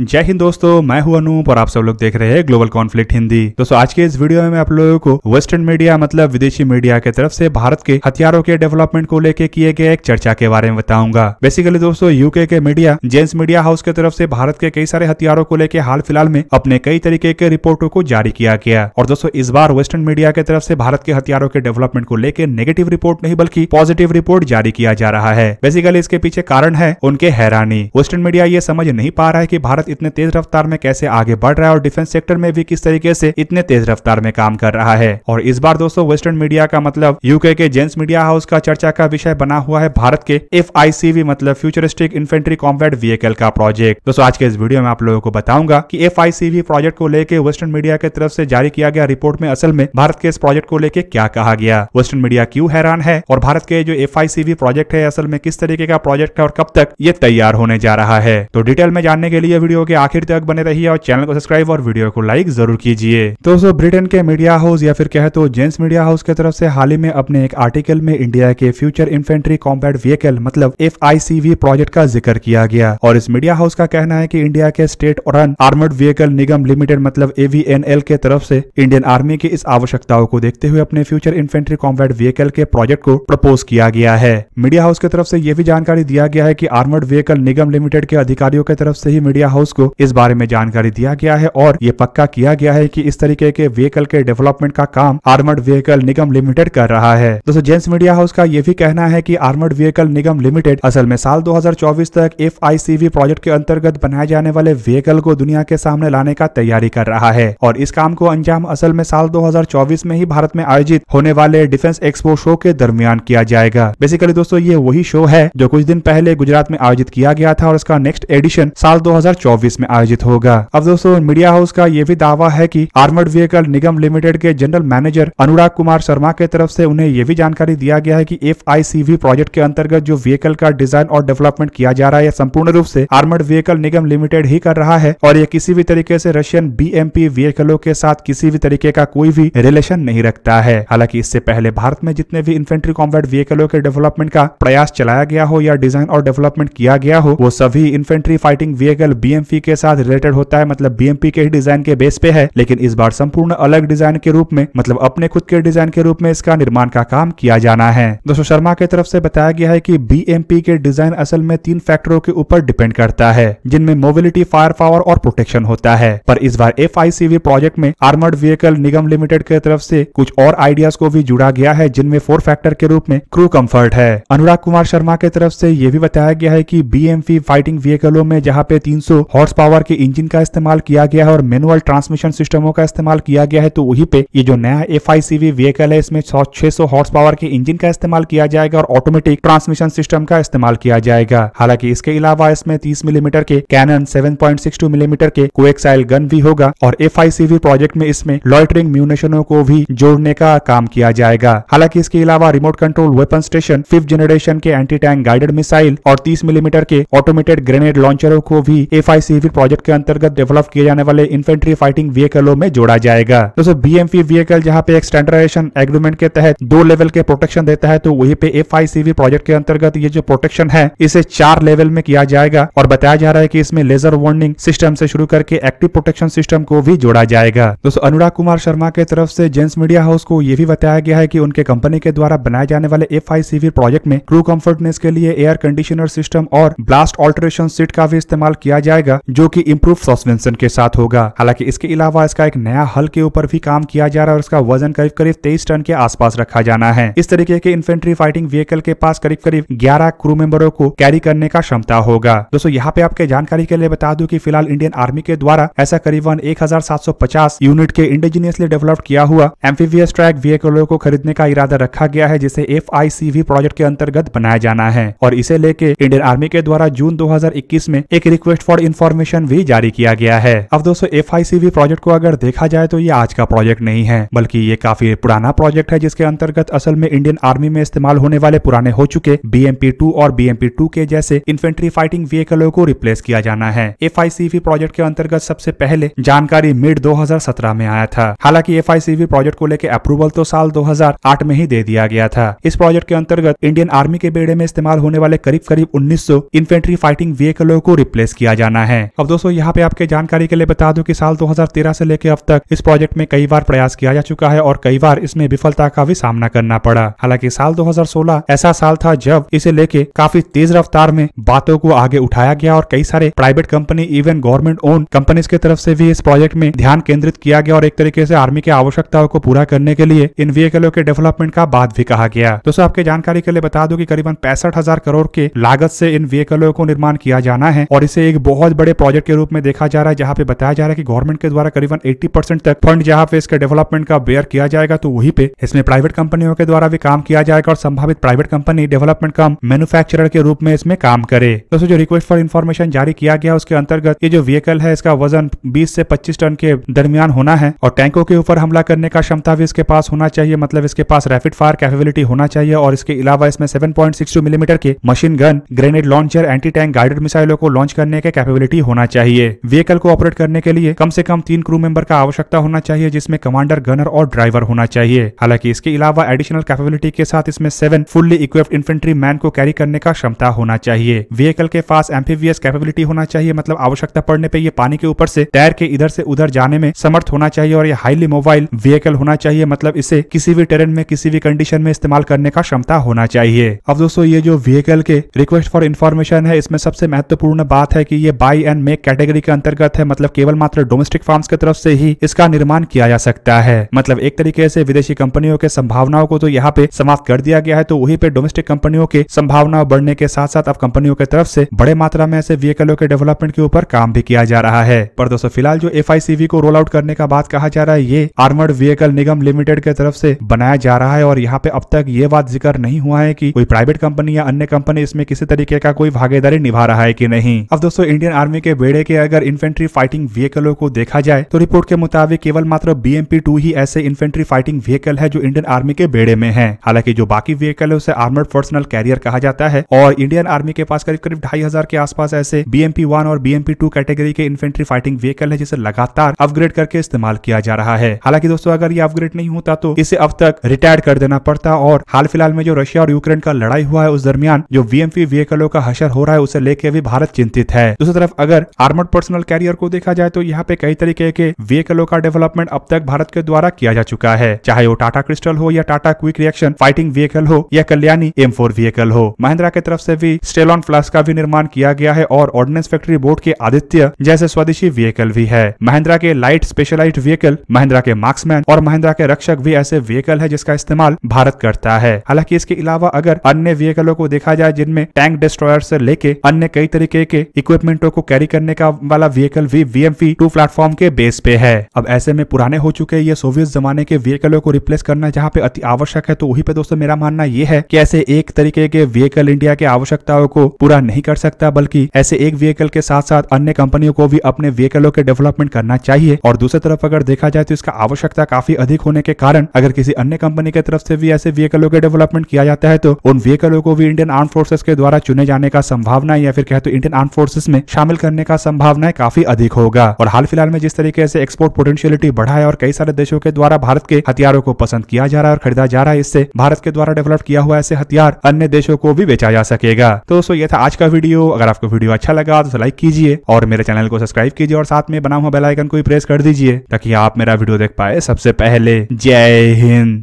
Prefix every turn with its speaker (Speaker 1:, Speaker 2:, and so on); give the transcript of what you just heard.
Speaker 1: जय हिंद दोस्तों मैं हूं अनूप और आप सब लोग देख रहे हैं ग्लोबल कॉन्फ्लिक्ट हिंदी दोस्तों आज के इस वीडियो में आप लोगों को वेस्टर्न मीडिया मतलब विदेशी मीडिया के तरफ से भारत के हथियारों के डेवलपमेंट को लेके किए गए एक चर्चा के बारे में बताऊंगा बेसिकली दोस्तों यूके के मीडिया जेम्स मीडिया हाउस के तरफ से भारत के कई सारे हथियारों को लेकर हाल फिलहाल में अपने कई तरीके के रिपोर्टों को जारी किया गया और दोस्तों इस बार वेस्टर्न मीडिया की तरफ से भारत के हथियारों के डेवलपमेंट को लेकर नेगेटिव रिपोर्ट नहीं बल्कि पॉजिटिव रिपोर्ट जारी किया जा रहा है बेसिकली इसके पीछे कारण है उनके हैरानी वेस्टर्न मीडिया ये समझ नहीं पा रहा है की भारत भारत इतने तेज रफ्तार में कैसे आगे बढ़ रहा है और डिफेंस सेक्टर में भी किस तरीके से इतने तेज रफ्तार में काम कर रहा है और इस बार दोस्तों वेस्टर्न मीडिया का मतलब यूके के जेंट्स मीडिया हाउस का चर्चा का विषय बना हुआ है भारत के एफ मतलब फ्यूचरिस्टिक इन्फेंट्री कॉम्बैट व्हीकल का प्रोजेक्ट दोस्तों आज के इस वीडियो में आप लोगों को बताऊंगा की एफ प्रोजेक्ट को लेकर वेस्टर्न मीडिया की तरफ ऐसी जारी किया गया रिपोर्ट में असल में भारत के इस प्रोजेक्ट को लेकर क्या कहा गया वेस्टर्न मीडिया क्यूँ हैरान है और भारत के जो एफ प्रोजेक्ट है असल में किस तरीके का प्रोजेक्ट है और कब तक ये तैयार होने जा रहा है तो डिटेल में जानने के लिए वीडियो वीडियो के आखिर तक बने रहिए और चैनल को सब्सक्राइब और वीडियो को लाइक जरूर कीजिए दोस्तों ब्रिटेन के मीडिया हाउस या फिर कहे तो जेंट्स मीडिया हाउस की तरफ से हाल ही में अपने एक आर्टिकल में इंडिया के फ्यूचर इन्फेंट्री कॉम्बैट व्हीकल मतलब एफ प्रोजेक्ट का जिक्र किया गया और इस मीडिया हाउस का कहना है की इंडिया के स्टेट और आर्मर्ड व्हीकल निगम लिमिटेड मतलब एवीएनएल के तरफ से इंडियन आर्मी की इस आवश्यकताओं को देखते हुए अपने फ्यूचर इन्फेंट्री कॉम्बैट व्हीकल के प्रोजेक्ट को प्रपोज किया गया है मीडिया हाउस की तरफ से यह भी जानकारी दिया गया है की आर्मर्ड व्हीकल निगम लिमिटेड के अधिकारियों की तरफ से ही मीडिया हाउस हाउस को इस बारे में जानकारी दिया गया है और ये पक्का किया गया है की इस तरीके के व्हीकल के डेवलपमेंट का काम आर्मर्ड व्हीकल निगम लिमिटेड कर रहा है दोस्तों जेंट्स मीडिया हाउस का ये भी कहना है की आर्मर्ड व्हीकल निगम लिमिटेड असल में साल दो तक एफ प्रोजेक्ट के अंतर्गत बनाए जाने वाले व्हीकल को दुनिया के सामने लाने का तैयारी कर रहा है और इस काम को अंजाम असल में साल 2024 में ही भारत में आयोजित होने वाले डिफेंस एक्सपो शो के दरमियान किया जाएगा बेसिकली दोस्तों ये वही शो है जो कुछ दिन पहले गुजरात में आयोजित किया गया था और इसका नेक्स्ट एडिशन साल 2024 2024 में आयोजित होगा अब दोस्तों मीडिया हाउस का ये भी दावा है की आर्मर्ड व्हीकल निगम लिमिटेड के जनरल मैनेजर अनुराग कुमार शर्मा के तरफ से उन्हें यह भी जानकारी दिया गया है कि एफ प्रोजेक्ट के अंतर्गत जो व्हीकल का डिजाइन और डेवलपमेंट किया जा रहा है संपूर्ण रूप से आर्मर्ड व्हीकल निगम लिमिटेड ही कर रहा है और ये किसी भी तरीके से रशियन बी व्हीकलों के साथ किसी भी तरीके का कोई भी रिलेशन नहीं रखता है हालांकि इससे पहले भारत में जितने भी इन्फेंट्री कॉम्बैट व्हीकलों के डेवलपमेंट का प्रयास चलाया गया हो या डिजाइन और डेवलपमेंट किया गया हो वो सभी infantry fighting vehicle B BMP के साथ रिलेटेड होता है मतलब बीएमपी के ही डिजाइन के बेस पे है लेकिन इस बार संपूर्ण अलग डिजाइन के रूप में मतलब अपने खुद के डिजाइन के रूप में इसका निर्माण का काम किया जाना है दोस्तों शर्मा की तरफ से बताया गया है की बी के डिजाइन असल में तीन फैक्टरों के ऊपर डिपेंड करता है जिनमें मोबिलिटी फायर पावर और प्रोटेक्शन होता है पर इस बार एफ प्रोजेक्ट में आर्मर्ड व्हीकल निगम लिमिटेड की तरफ से कुछ और आइडियाज को भी जुड़ा गया है जिनमें फोर फैक्टर के रूप में क्रू कंफर्ट है अनुराग कुमार शर्मा के तरफ से ये भी बताया गया है कि बीएमपी फाइटिंग व्हीकलों में जहाँ पे 300 हॉर्स पावर के इंजन का इस्तेमाल किया गया है और मैनुअल ट्रांसमिशन सिस्टमों का इस्तेमाल किया गया है तो वहीं पे ये जो नया एफ व्हीकल है इसमें छह सौ हॉर्स पावर के इंजन का इस्तेमाल किया जाएगा और ऑटोमेटिक ट्रांसमिशन सिस्टम का इस्तेमाल किया जाएगा हालांकि इसके अलावा इसमें तीस मिलीमीटर के कैनन सेवन मिलीमीटर के कोएक्साइल गन भी होगा और एफ प्रोजेक्ट में इसमें लॉयटरिंग म्यूनेशनों को भी जोड़ने का काम किया जाएगा हालांकि इसके अलावा remote control weapon station fifth generation के एंटी टैंक गाइडेड मिसाइल और तीस मिलीमीटर के ऑटोमेटेड ग्रेनेड लॉन्चरों को भी एफ सिविल प्रोजेक्ट के अंतर्गत डेवलप किए जाने वाले इन्फेंट्री फाइटिंग व्हीकलों में जोड़ा जाएगा दोस्तों बीएमपी व्हीकल जहाँ पे एक स्टैंडर्डाइजेशन एग्रीमेंट के तहत दो लेवल के प्रोटेक्शन देता है तो वहीं पे एफ प्रोजेक्ट के अंतर्गत ये जो प्रोटेक्शन है इसे चार लेवल में किया जाएगा और बताया जा रहा है की इसमें लेजर वार्निंग सिस्टम से शुरू करके एक्टिव प्रोटेक्शन सिस्टम को भी जोड़ा जाएगा दोस्तों अनुराग कुमार शर्मा के तरफ से जेंट्स मीडिया हाउस को यह भी बताया गया है की उनके कंपनी के द्वारा बनाए जाने वाले एफ प्रोजेक्ट में क्रू कम्फर्टनेस के लिए एयर कंडीशनर सिस्टम और ब्लास्ट ऑल्टरेशन सीट का भी इस्तेमाल किया जाएगा जाएगा जो की इम्प्रूव सस्पेंशन के साथ होगा हालांकि इसके अलावा इसका एक नया हल के ऊपर भी काम किया जा रहा है और इसका वजन करीब करीब तेईस टन के आसपास रखा जाना है इस तरीके के इन्फेंट्री फाइटिंग व्हीकल के पास करीब करीब ग्यारह क्रू मेंबरों को कैरी करने का क्षमता होगा दोस्तों यहाँ पे आपके जानकारी के लिए बता दू की फिलहाल इंडियन आर्मी के द्वारा ऐसा करीबन एक यूनिट के इंडिजीनियसली डेवलप किया हुआ एमपीवीएस ट्रैक व्हीकलों को खरीदने का इरादा रखा गया है जिसे एफ प्रोजेक्ट के अंतर्गत बनाया जाना है और इसे लेके इंडियन आर्मी के द्वारा जून 2021 में एक रिक्वेस्ट फॉर इन्फॉर्मेशन भी जारी किया गया है अब दोस्तों एफ प्रोजेक्ट को अगर देखा जाए तो ये आज का प्रोजेक्ट नहीं है बल्कि ये काफी पुराना प्रोजेक्ट है जिसके अंतर्गत असल में इंडियन आर्मी में इस्तेमाल होने वाले पुराने हो चुके बी और बी के जैसे इन्फेंट्री फाइटिंग व्हीकलों को रिप्लेस किया जाना है एफ प्रोजेक्ट के अंतर्गत सबसे पहले जानकारी मिड 2017 में आया था हालांकि एफ प्रोजेक्ट को लेकर अप्रूवल तो साल 2008 में ही दे दिया गया था इस प्रोजेक्ट के अंतर्गत इंडियन आर्मी के बेड़े में इस्तेमाल होने वाले करीब करीब 1900 इन्फेंट्री फाइटिंग व्हीकलों को रिप्लेस किया जाना करना है अब दोस्तों यहाँ पे आपके जानकारी के लिए बता दूं कि साल 2013 से लेकर अब तक इस प्रोजेक्ट में कई बार प्रयास किया जा चुका है और कई बार इसमें विफलता का भी सामना करना पड़ा हालांकि साल 2016 ऐसा साल था जब इसे लेके काफी तेज रफ्तार में बातों को आगे उठाया गया और कई सारे private company even government own companies की तरफ से भी इस प्रोजेक्ट में ध्यान केंद्रित किया गया और एक तरीके से आर्मी की आवश्यकताओं को पूरा करने के लिए इन व्हीकलों के डेवलपमेंट का बाद भी कहा गया दोस्तों आपके जानकारी के लिए बता दूं कि करीबन पैंसठ हजार करोड़ के लागत से इन व्हीकलों को निर्माण किया जाना है और इसे एक बहुत बड़े प्रोजेक्ट के रूप में देखा जा रहा है जहाँ पे बताया जा रहा है कि गवर्नमेंट के द्वारा करीबन 80 परसेंट तक फंड जहाँ पे इसका डेवलपमेंट का बेयर किया जाएगा तो वहीं पे इसमें प्राइवेट कंपनियों के द्वारा भी काम किया जाएगा और संभावित प्राइवेट कंपनी डेवलपमेंट का मैनुफेक्चर के रूप में इसमें काम करे दोस्तों जो रिक्वेस्ट फॉर इन्फॉर्मेशन जारी किया गया उसके अंतर्गत ये जो व्हीकल है इसका वजन बीस से पच्चीस टन के दरमियान होना है और टैंकों के ऊपर हमला करने का क्षमता भी इसके पास होना चाहिए मतलब इसके पास रैपिड फायर कैपेबिलिटी होना चाहिए और इसके अलावा इसमें सेवन मिलीमीटर के machine gun grenade launcher anti tank गाइडेड मिसाइलों को लॉन्च करने के कैपेबिलिटी कैपेबिलिटी होना चाहिए व्हीकल को ऑपरेट करने के लिए कम से कम तीन क्रू मेंबर का आवश्यकता होना चाहिए जिसमें कमांडर गनर और ड्राइवर होना चाहिए हालांकि इसके अलावा एडिशनल कैपेबिलिटी के साथ इसमें seven fully equipped infantry man को कैरी करने का क्षमता होना चाहिए व्हीकल के पास एम्फीवियस कैपेबिलिटी होना चाहिए मतलब आवश्यकता पड़ने पर यह पानी के ऊपर से टायर के इधर से उधर जाने में समर्थ होना चाहिए और यह हाईली मोबाइल व्हीकल होना चाहिए मतलब इसे किसी भी टेरेन में किसी भी कंडीशन में इस्तेमाल करने का क्षमता होना चाहिए अब दोस्तों ये जो व्हीकल के रिक्वेस्ट फॉर इन्फॉर्मेशन है इसमें सबसे महत्वपूर्ण बात है की ये buy I and make category के अंतर्गत है मतलब केवल मात्र डोमेस्टिक फार्म की तरफ से ही इसका निर्माण किया जा सकता है मतलब एक तरीके से विदेशी कंपनियों के संभावनाओं को तो यहाँ पे समाप्त कर दिया गया है तो वही पे डोमेस्टिक कंपनियों के संभावनाओं बढ़ने के साथ साथ अब कंपनियों की तरफ से बड़े मात्रा में ऐसे व्हीकलों के डेवलपमेंट के ऊपर काम भी किया जा रहा है पर दोस्तों फिलहाल जो एफ को रोल आउट करने का बात कहा जा रहा है ये आर्मर्ड व्हीकल निगम लिमिटेड के तरफ से बनाया जा रहा है और यहाँ पे अब तक ये बात जिक्र नहीं हुआ है की कोई प्राइवेट कंपनी या अन्य कंपनी इसमें किसी तरीके का कोई भागीदारी निभा रहा है की नहीं अब दोस्तों इंडियन आर्मी के बेड़े के अगर इन्फेंट्री फाइटिंग व्हीकलों को देखा जाए तो रिपोर्ट के मुताबिक केवल मात्र बी टू ही ऐसे इन्फेंट्री फाइटिंग व्हीकल है जो इंडियन आर्मी के बेड़े में है हालांकि जो बाकी व्हीकल है उसे आर्मर्ड पर्सनल कैरियर कहा जाता है और इंडियन आर्मी के पास करीब करीब ढाई हजार के आसपास ऐसे बी वन और बी टू कैटेगरी के इन्फेंट्री फाइटिंग व्हीकल है जिसे लगातार अपग्रेड करके इस्तेमाल किया जा रहा है हालांकि दोस्तों अगर ये अपग्रेड नहीं होता तो इसे अब तक रिटायर्ड कर देना पड़ता और हाल फिलहाल में जो रशिया और यूक्रेन का लड़ाई हुआ है उस दरमियान जो वीएमपी व्हीकलों का हशर हो रहा है उसे लेकर भी भारत चिंतित है दूसरी तरफ अगर आर्मर्ड पर्सनल कैरियर को देखा जाए तो यहाँ पे कई तरीके के व्हीकलों का डेवलपमेंट अब तक भारत के द्वारा किया जा चुका है चाहे वो टाटा क्रिस्टल हो या Tata quick reaction fighting vehicle हो या कल्याणी एम व्हीकल हो महिंद्रा की तरफ से भी स्टेलॉन फ्लास का भी निर्माण किया गया है और ऑर्डिनेंस फैक्ट्री बोर्ड के आदित्य जैसे स्वदेशी व्हीकल भी है महिंद्रा के लाइट स्पेशलाइट व्हीकल महिंद्रा के मार्क्समैन और महिंद्रा के रक्षक भी ऐसे व्हीकल है जिसका इस्तेमाल भारत करता है हालांकि इसके अलावा अगर अन्य व्हीकलों को देखा जाए जिनमें टैंक डिस्ट्रॉयर से लेके अन्य कई तरीके के इक्विपमेंटों को कैरी करने का वाला व्हीकल भी वी एम टू प्लेटफॉर्म के बेस पे है अब ऐसे में पुराने हो चुके ये सोवियत जमाने के व्हीकलों को रिप्लेस करना जहाँ पे अति आवश्यक है तो वही पे दोस्तों मेरा मानना ये है की ऐसे एक तरीके के व्हीकल इंडिया के आवश्यकताओं को पूरा नहीं कर सकता बल्कि ऐसे एक व्हीकल के साथ साथ अन्य कंपनियों को भी अपने व्हीकलों के डेवलपमेंट करना चाहिए और दूसरी तरफ अगर देखा जाए तो इसका आवश्यकता काफी अधिक होने के कारण अगर किसी अन्य कंपनी की तरफ से भी ऐसे व्हीकलों के डेवलपमेंट किया जाता है तो उन व्हीकलों को भी इंडियन आर्म फोर्सेस के द्वारा चुने जाने का संभावना या फिर कहे तो इंडियन आर्म फोर्सेस में शामिल शामिल करने का संभावना काफी अधिक होगा और हाल फिलहाल में जिस तरीके से एक्सपोर्ट पोटेंशियलिटी बढ़ा है और कई सारे देशों के द्वारा भारत के हथियारों को पसंद किया जा रहा है और खरीदा जा रहा है इससे भारत के द्वारा डेवलप किया हुआ ऐसे हथियार अन्य देशों को भी बेचा जा सकेगा तो दोस्तों ये था आज का वीडियो अगर आपको वीडियो अच्छा लगा तो लाइक कीजिए और मेरे चैनल को सब्सक्राइब कीजिए और साथ में बना हुआ बेलाइकन को भी प्रेस कर दीजिए ताकि आप मेरा वीडियो देख पाए सबसे पहले जय हिंद